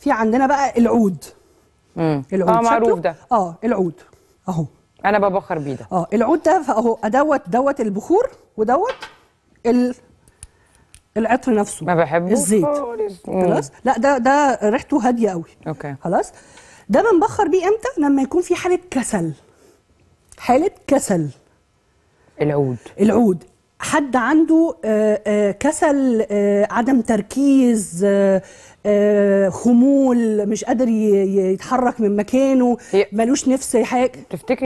في عندنا بقى العود امم العود اه معروف ده اه العود اهو انا ببخر بيه ده اه العود ده اهو دوت دوت البخور ودوت ال... العطر نفسه ما بحبه الزيت خلاص لا ده ده ريحته هاديه قوي اوكي خلاص ده بنبخر بيه امتى لما يكون في حاله كسل حاله كسل العود العود حد عنده آه، آه، كسل آه، عدم تركيز خمول مش قادر يتحرك من مكانه ملوش نفس حاجه تفتكر